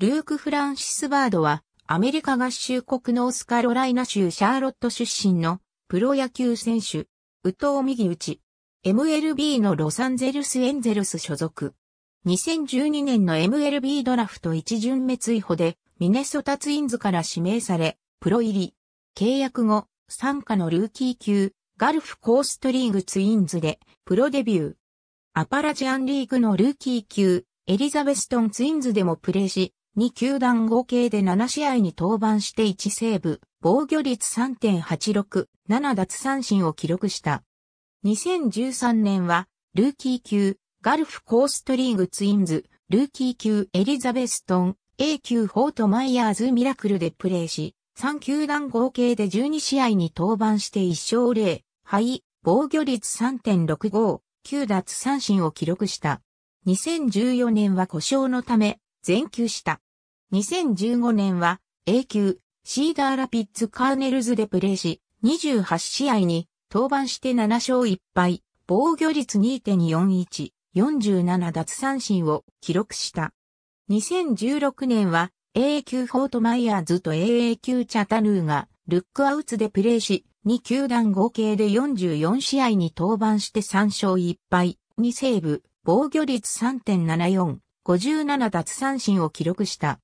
ルーク・フランシス・バードは、アメリカ合衆国ノースカロライナ州シャーロット出身のプロ野球選手、宇藤右ち、MLB のロサンゼルス・エンゼルス所属。2012年の MLB ドラフト一巡目追放で、ミネソタツインズから指名され、プロ入り。契約後、参加のルーキー級、ガルフコーストリーグツインズで、プロデビュー。アパラジアンリーグのルーキー級、エリザベストンツインズでもプレーし、二球団合計で7試合に登板して1セーブ、防御率3.86、7奪三振を記録した。2013年は、ルーキー級、ガルフコーストリーグツインズ、ルーキー級エリザベストン、A 級フォートマイヤーズミラクルでプレーし、3球団合計で12試合に登板して1勝0、敗、防御率3.65、9奪三振を記録した。2014年は故障のため、全休した。2015年は A 級シーダーラピッツカーネルズでプレーし、28試合に登板して7勝1敗、防御率2.41、47奪三振を記録した。2016年は a 級フォートマイヤーズと AA 級チャタヌーがルックアウツでプレーし、2球団合計で44試合に登板して3勝1敗、2セーブ、防御率3.74、57奪三振を記録した。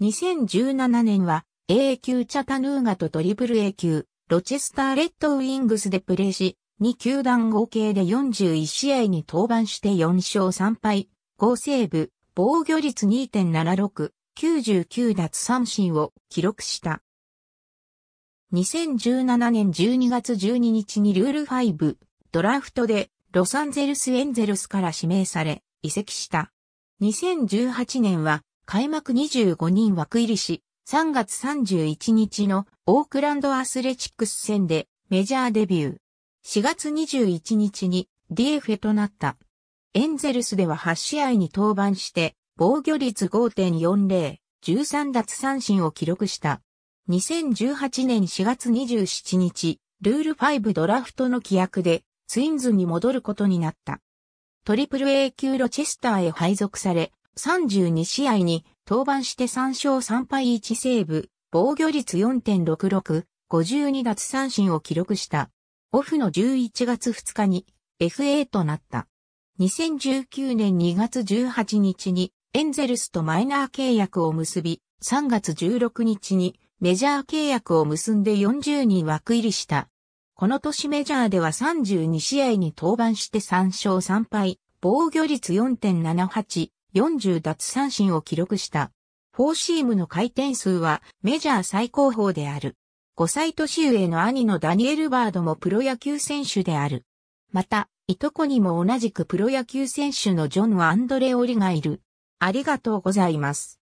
2017年は A 級チャタヌーガとトリプル A 級ロチェスターレッドウィングスでプレーし、2球団合計で41試合に登板して4勝3敗、5セーブ、防御率2.76、99奪三振を記録した。2017年12月12日にルール5ドラフトでロサンゼルスエンゼルスから指名され、移籍した。2018年は開幕25人枠入りし、3月31日のオークランドアスレチックス戦でメジャーデビュー。4月21日に DF となった。エンゼルスでは8試合に登板して、防御率5.40、13奪三振を記録した。2018年4月27日、ルール5ドラフトの規約で、ツインズに戻ることになった。トリプル A 級ロチェスターへ配属され、32試合に登板して3勝3敗1セーブ、防御率4.66、52奪三振を記録した。オフの11月2日に FA となった。2019年2月18日にエンゼルスとマイナー契約を結び、3月16日にメジャー契約を結んで40人枠入りした。この年メジャーでは32試合に登板して3勝3敗、防御率4.78、40奪三振を記録した。フォーシームの回転数はメジャー最高峰である。5歳年上の兄のダニエル・バードもプロ野球選手である。また、いとこにも同じくプロ野球選手のジョン・アンドレオリがいる。ありがとうございます。